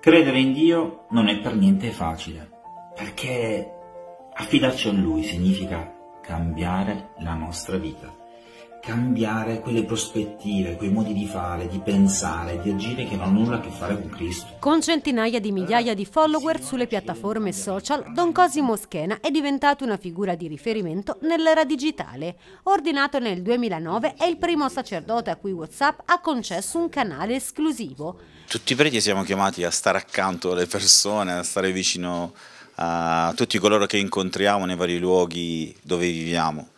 Credere in Dio non è per niente facile, perché affidarci a Lui significa cambiare la nostra vita cambiare quelle prospettive, quei modi di fare, di pensare, di agire che non hanno nulla a che fare con Cristo. Con centinaia di migliaia di follower sulle piattaforme social, Don Cosimo Schena è diventato una figura di riferimento nell'era digitale. Ordinato nel 2009, è il primo sacerdote a cui WhatsApp ha concesso un canale esclusivo. Tutti i preti siamo chiamati a stare accanto alle persone, a stare vicino a tutti coloro che incontriamo nei vari luoghi dove viviamo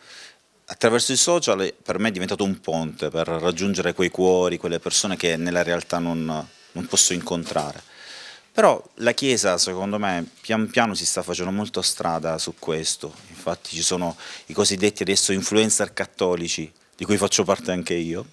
attraverso i social eh, per me è diventato un ponte per raggiungere quei cuori, quelle persone che nella realtà non, non posso incontrare. Però la Chiesa, secondo me, pian piano si sta facendo molto strada su questo. Infatti ci sono i cosiddetti adesso influencer cattolici, di cui faccio parte anche io,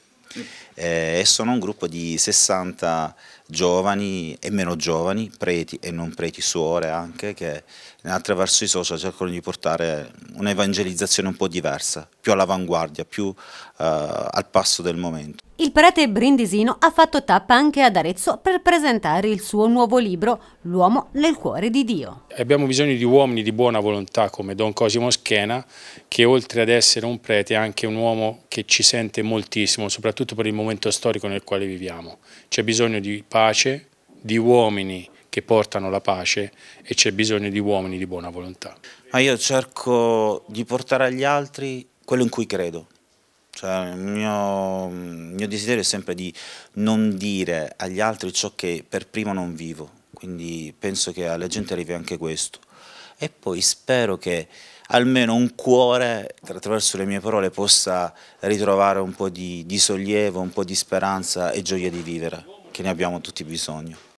eh, e sono un gruppo di 60 giovani e meno giovani, preti e non preti, suore anche, che attraverso i social cercano di portare un'evangelizzazione un po' diversa più all'avanguardia, più eh, al passo del momento. Il prete brindisino ha fatto tappa anche ad Arezzo per presentare il suo nuovo libro L'uomo nel cuore di Dio. Abbiamo bisogno di uomini di buona volontà come Don Cosimo Schena che oltre ad essere un prete è anche un uomo che ci sente moltissimo soprattutto per il momento storico nel quale viviamo. C'è bisogno di pace, di uomini che portano la pace e c'è bisogno di uomini di buona volontà. Ma io cerco di portare agli altri quello in cui credo. Cioè, il, mio, il mio desiderio è sempre di non dire agli altri ciò che per primo non vivo, quindi penso che alla gente arrivi anche questo. E poi spero che almeno un cuore, attraverso le mie parole, possa ritrovare un po' di, di sollievo, un po' di speranza e gioia di vivere, che ne abbiamo tutti bisogno.